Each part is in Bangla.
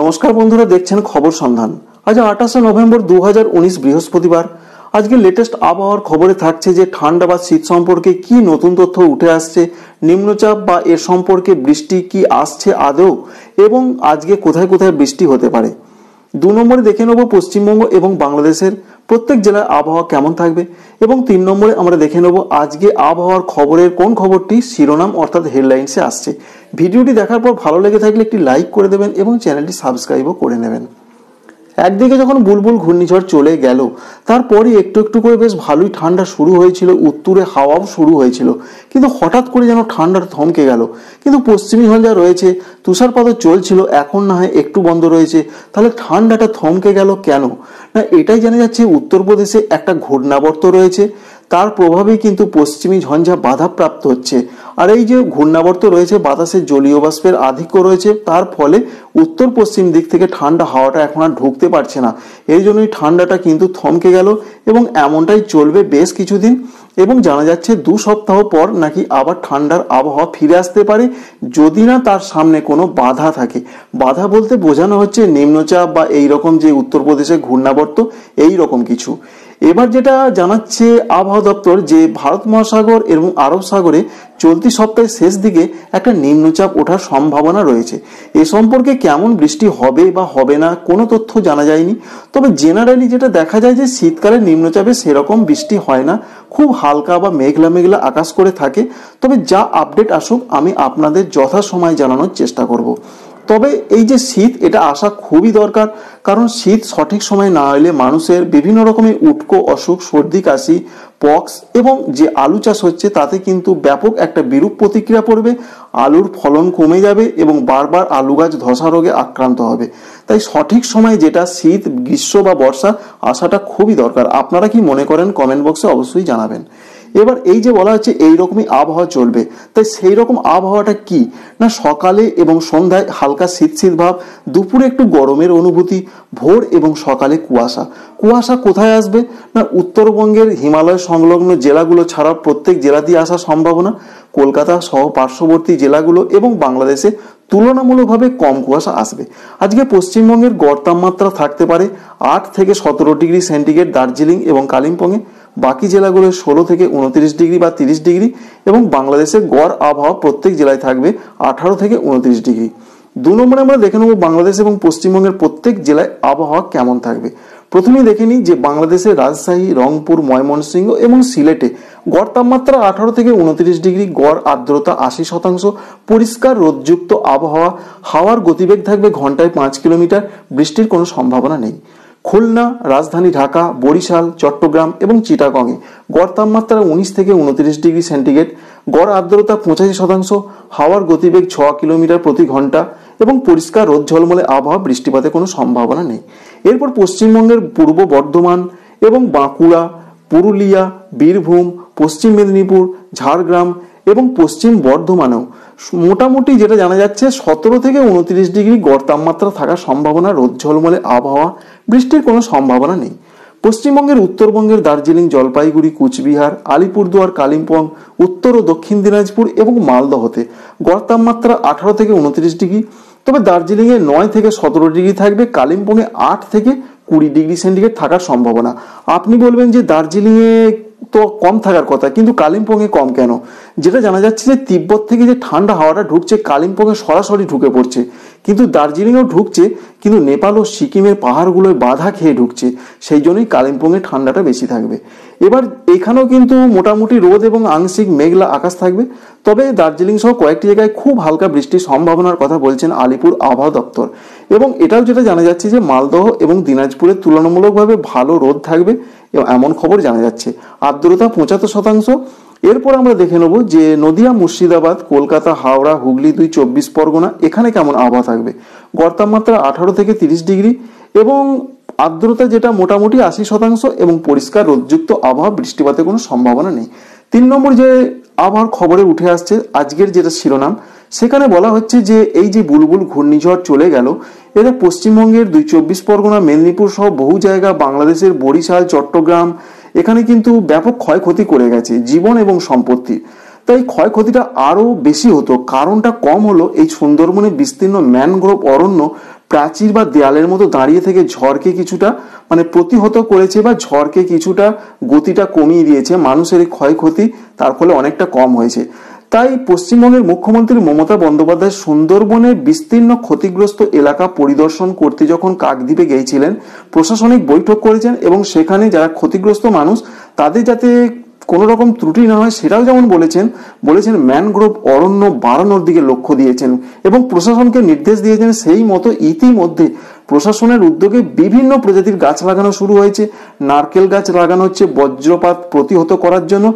নমস্কার বন্ধুরা দেখছেন খবর সন্ধান আজ আঠাশে নভেম্বর দু বৃহস্পতিবার আজকে লেটেস্ট আবহাওয়ার খবরে থাকছে যে ঠান্ডা বা শীত সম্পর্কে কি নতুন তথ্য উঠে আসছে নিম্নচাপ বা এ সম্পর্কে বৃষ্টি কি আসছে আদৌ এবং আজকে কোথায় কোথায় বৃষ্টি হতে পারে দু নম্বরে দেখে নেব পশ্চিমবঙ্গ এবং বাংলাদেশের প্রত্যেক জেলার আবহাওয়া কেমন থাকবে এবং তিন নম্বরে আমরা দেখে নেব আজকে আবহাওয়ার খবরের কোন খবরটি শিরোনাম অর্থাৎ হেডলাইন্সে আসছে ভিডিওটি দেখার পর ভালো লেগে থাকলে একটি লাইক করে দেবেন এবং চ্যানেলটি সাবস্ক্রাইবও করে নেবেন একদিকে যখন বুলবুল ঘূর্ণিঝড় চলে গেল তারপরে একটু একটু করে বেশ ভালোই ঠান্ডা শুরু হয়েছিল উত্তরে হাওয়াও শুরু হয়েছিল কিন্তু হঠাৎ করে যেন ঠান্ডার থমকে গেল কিন্তু পশ্চিমী যা রয়েছে তুষারপাতও চলছিল এখন না হয় একটু বন্ধ রয়েছে তাহলে ঠান্ডাটা থমকে গেল কেন না এটাই জানা যাচ্ছে উত্তরপ্রদেশে একটা ঘূর্ণাবর্ত রয়েছে তার প্রভাবে কিন্তু পশ্চিমী ঝঞ্ঝা বাধাপ্রাপ্ত হচ্ছে আর এই যে ঘূর্ণাবর্ত রয়েছে বাতাসে জলীয় বাষ্পের আধিক্য রয়েছে তার ফলে উত্তর পশ্চিম দিক থেকে ঠান্ডা হাওয়াটা এখন আর ঢুকতে পারছে না এই জন্যই ঠান্ডাটা কিন্তু থমকে গেল এবং এমনটাই চলবে বেশ কিছুদিন এবং জানা যাচ্ছে দু সপ্তাহ পর নাকি আবার ঠান্ডার আবহাওয়া ফিরে আসতে পারে যদি না তার সামনে কোনো বাধা থাকে বাধা বলতে বোঝানো হচ্ছে নিম্নচাপ বা এই রকম যে উত্তরপ্রদেশে ঘূর্ণাবর্ত এই রকম কিছু এবার যেটা জানাচ্ছে আবহাওয়া দপ্তর যে ভারত মহাসাগর এবং আরব সাগরে চলতি সপ্তাহের শেষ দিকে একটা নিম্নচাপ ওঠার সম্ভাবনা রয়েছে এ সম্পর্কে কেমন বৃষ্টি হবে বা হবে না কোনো তথ্য জানা যায়নি তবে জেনারেলি যেটা দেখা যায় যে শীতকালে নিম্নচাপে সেরকম বৃষ্টি হয় না খুব হালকা বা মেঘলা মেঘলা আকাশ করে থাকে তবে যা আপডেট আসুক আমি আপনাদের যথাসময় জানানোর চেষ্টা করব তবে এই যে শীত এটা আসা খুবই দরকার কারণ শীত সঠিক সময় না হলে মানুষের বিভিন্ন রকমের উটকো অসুখ সর্দি কাশি পক্স এবং যে আলু চাষ হচ্ছে তাতে কিন্তু ব্যাপক একটা বিরূপ প্রতিক্রিয়া পড়বে আলুর ফলন কমে যাবে এবং বারবার আলু গাছ ধসা রোগে আক্রান্ত হবে তাই সঠিক সময় যেটা শীত গ্রীষ্ম বা বর্ষা আসাটা খুবই দরকার আপনারা কি মনে করেন কমেন্ট বক্সে অবশ্যই জানাবেন এবার এই যে বলা হচ্ছে এই রকমই আবহাওয়া চলবে তাই সেই রকম আবহাওয়াটা কি না সকালে এবং সন্ধ্যায় হালকা শীত শীত ভাব দুপুরে একটু গরমের অনুভূতি ভোর এবং সকালে কুয়াশা কুয়াশা কোথায় আসবে না উত্তরবঙ্গের হিমালয় সংলগ্ন জেলাগুলো ছাড়া প্রত্যেক জেলাতেই আসা সম্ভাবনা কলকাতা সহ পার্শ্ববর্তী জেলাগুলো এবং বাংলাদেশে তুলনামূলকভাবে কম কুয়াশা আসবে আজকে পশ্চিমবঙ্গের গড় তাপমাত্রা থাকতে পারে আট থেকে সতেরো ডিগ্রি সেন্টিগ্রেড দার্জিলিং এবং কালিম্পংয়ে বাকি জেলাগুলো ষোলো থেকে উনত্রিশ ডিগ্রি বা তিরিশ ডিগ্রি এবং বাংলাদেশের গড় আবহাওয়া প্রত্যেক জেলায় থাকবে আঠারো থেকে উনত্রিশ ডিগ্রি দু নম্বরে আমরা দেখে নেব বাংলাদেশ এবং পশ্চিমবঙ্গের প্রত্যেক জেলায় আবহাওয়া কেমন থাকবে প্রথমেই দেখে নিই যে বাংলাদেশের রাজশাহী রংপুর ময়মনসিংহ এবং সিলেটে গড় তাপমাত্রা আঠারো থেকে উনত্রিশ ডিগ্রি গড় আর্দ্রতা আশি শতাংশ পরিষ্কার রোদযুক্ত আবহাওয়া হাওয়ার গতিবেগ থাকবে ঘন্টায় পাঁচ কিলোমিটার বৃষ্টির কোনো সম্ভাবনা নেই খুলনা রাজধানী ঢাকা বরিশাল চট্টগ্রাম এবং চিটাগংয়ে গড় তাপমাত্রা উনিশ থেকে উনত্রিশ ডিগ্রি সেন্টিগ্রেড গড় আর্দ্রতা পঁচাশি শতাংশ হাওয়ার গতিবেগ ছ কিলোমিটার প্রতি ঘন্টা এবং পরিষ্কার রোদ ঝলমলে আবহাওয়া বৃষ্টিপাতের কোনো সম্ভাবনা নেই এরপর পশ্চিমবঙ্গের পূর্ব বর্ধমান এবং বাঁকুড়া পুরুলিয়া বীরভূম পশ্চিম মেদিনীপুর ঝাড়গ্রাম এবং পশ্চিম বর্ধমানেও মোটামুটি যেটা জানা যাচ্ছে সতেরো থেকে উনত্রিশ ডিগ্রি গড় তাপমাত্রা থাকার সম্ভাবনা রোদ ঝলমলে আবহাওয়া বৃষ্টির কোনো সম্ভাবনা নেই পশ্চিমবঙ্গের উত্তরবঙ্গের দার্জিলিং জলপাইগুড়ি কুচবিহার আলিপুরদুয়ার কালিম্পং উত্তর ও দক্ষিণ দিনাজপুর এবং মালদহতে গড় তাপমাত্রা আঠারো থেকে উনত্রিশ ডিগ্রি তবে দার্জিলিংয়ে নয় থেকে সতেরো ডিগ্রি থাকবে কালিম্পংয়ে আট থেকে কুড়ি ডিগ্রি সেন্টিগ্রেড থাকার সম্ভাবনা আপনি বলবেন যে দার্জিলিংয়ে তো কম থাকার কথা কিন্তু কালিম্পংয়ে কম কেন যেটা জানা যাচ্ছে যে তিব্বত থেকে যে ঠান্ডা হাওয়াটা ঢুকছে কালিম্পংয়ে সরাসরি ঢুকে পড়ছে কিন্তু দার্জিলিংও ঢুকছে কিন্তু নেপাল ও সিকিমের পাহাড়গুলোয় বাধা খেয়ে ঢুকছে সেই জন্যই কালিম্পংয়ে ঠান্ডাটা বেশি থাকবে এবার এখানেও কিন্তু মোটামুটি রোদ এবং আংশিক মেঘলা আকাশ থাকবে তবে দার্জিলিং সহ কয়েকটি জায়গায় খুব হালকা বৃষ্টির সম্ভাবনার কথা বলছেন আলিপুর আবহাওয়া দপ্তর এবং এটাও যেটা জানা যাচ্ছে যে মালদহ এবং দিনাজপুরে তুলনামূলকভাবে ভালো রোদ থাকবে এমন খবর জানা যাচ্ছে আর্দ্রতা পঁচাত্তর শতাংশ এরপর আমরা দেখে নেব যে নদিয়া মুর্শিদাবাদ কলকাতা হাওড়া হুগলি দুই চব্বিশ পরগনা এখানে কেমন আবহাওয়া থাকবে গড় তাপমাত্রা আঠারো থেকে তিরিশ ডিগ্রি এবং আর্দ্রতা যেটা মোটামুটি আশি শতাংশ এবং পরিষ্কার রোদযুক্ত আবহাওয়া বৃষ্টিপাতের কোনো সম্ভাবনা নেই তিন নম্বর যে আবহাওয়ার খবরে উঠে আসছে আজকের যেটা শিরোনাম সেখানে বলা হচ্ছে যে এই যে বুলবুল ঘূর্ণিঝড় চলে গেল এরা পশ্চিমবঙ্গের দুই চব্বিশ পরগনা মেদিনীপুর সহ বহু জায়গা বাংলাদেশের বরিশাল চট্টগ্রাম এখানে কিন্তু ব্যাপক ক্ষয়ক্ষতি করে গেছে জীবন এবং সম্পত্তি তাই ক্ষয়ক্ষতিটা আরও বেশি হতো কারণটা কম হলো এই সুন্দরবনে বিস্তীর্ণ ম্যানগ্রোভ অরণ্য প্রাচীর বা দেয়ালের মতো দাঁড়িয়ে থেকে ঝড়কে কিছুটা মানে প্রতিহত করেছে বা ঝড়কে কিছুটা গতিটা কমিয়ে দিয়েছে মানুষের এই ক্ষয়ক্ষতি তার ফলে অনেকটা কম হয়েছে তাই পশ্চিমবঙ্গের মুখ্যমন্ত্রী মমতা বন্দ্যোপাধ্যায় সুন্দরবনের বিস্তীর্ণ ক্ষতিগ্রস্ত এলাকা পরিদর্শন করতে যখন কাকদ্বীপে গিয়েছিলেন প্রশাসনিক বৈঠক করেছেন এবং সেখানে যারা ক্ষতিগ্রস্ত মানুষ তাদের যাতে কোনো রকম ত্রুটি না হয় সেটাও যেমন বলেছেন বলেছেন ম্যানগ্রোভ অরণ্য বাড়ানোর দিকে লক্ষ্য দিয়েছেন এবং প্রশাসনকে নির্দেশ দিয়েছেন সেই মতো ইতিমধ্যে প্রশাসনের উদ্যোগে বিভিন্ন প্রজাতির গাছ লাগানো শুরু হয়েছে নারকেল গাছ লাগানো হচ্ছে বজ্রপাত প্রতিহত করার জন্য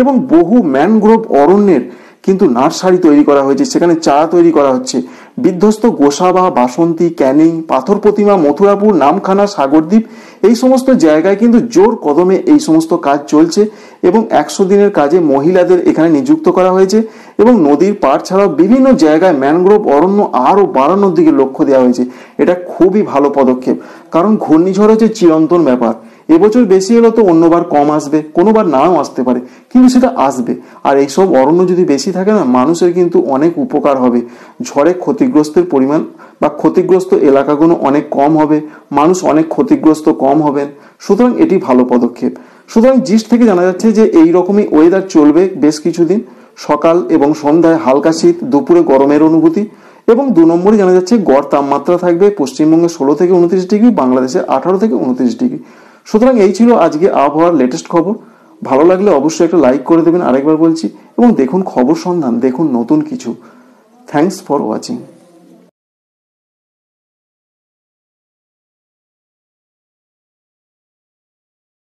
এবং বহু ম্যানগ্রোভ অরণ্যের কিন্তু নার্সারি তৈরি করা হয়েছে সেখানে চারা তৈরি করা হচ্ছে বিধ্বস্ত গোসাবা বাসন্তী ক্যানিং পাথর প্রতিমা মথুরাপুর নামখানা সাগরদ্বীপ এই সমস্ত জায়গায় কিন্তু জোর কদমে এই সমস্ত কাজ চলছে এবং একশো দিনের কাজে মহিলাদের এখানে নিযুক্ত করা হয়েছে এবং নদীর পাড় ছাড়াও বিভিন্ন জায়গায় ম্যানগ্রোভ অরণ্য আরও বাড়ানোর দিকে লক্ষ্য দেওয়া হয়েছে এটা খুবই ভালো পদক্ষেপ কারণ ঘূর্ণিঝড় হচ্ছে চিরন্তন ব্যাপার এবছর বেশি এলো তো অন্যবার কম আসবে কোনোবার নাও আসতে পারে কিন্তু সেটা আসবে আর এইসব অরণ্য যদি বেশি থাকে না মানুষের কিন্তু অনেক উপকার হবে ঝড়ে ক্ষতিগ্রস্তের পরিমাণ বা ক্ষতিগ্রস্ত এলাকাগুলো অনেক কম হবে মানুষ অনেক ক্ষতিগ্রস্ত কম হবেন সুতরাং এটি ভালো পদক্ষেপ সুতরাং জিস্ট থেকে জানা যাচ্ছে যে এই রকমই ওয়েদার চলবে বেশ কিছুদিন সকাল এবং সন্ধ্যায় হালকা শীত দুপুরে গরমের অনুভূতি এবং দু নম্বরে জানা যাচ্ছে গড় তাপমাত্রা থাকবে পশ্চিমবঙ্গে ষোলো থেকে উনত্রিশ ডিগ্রি বাংলাদেশে আঠারো থেকে উনত্রিশ ডিগ্রি সুতরাং এই ছিল আজকে আবহাওয়ার লেটেস্ট খবর ভালো লাগলে অবশ্যই একটা লাইক করে দেবেন আরেকবার বলছি এবং দেখুন খবর সন্ধান দেখুন নতুন কিছু থ্যাংকস ফর ওয়াচিং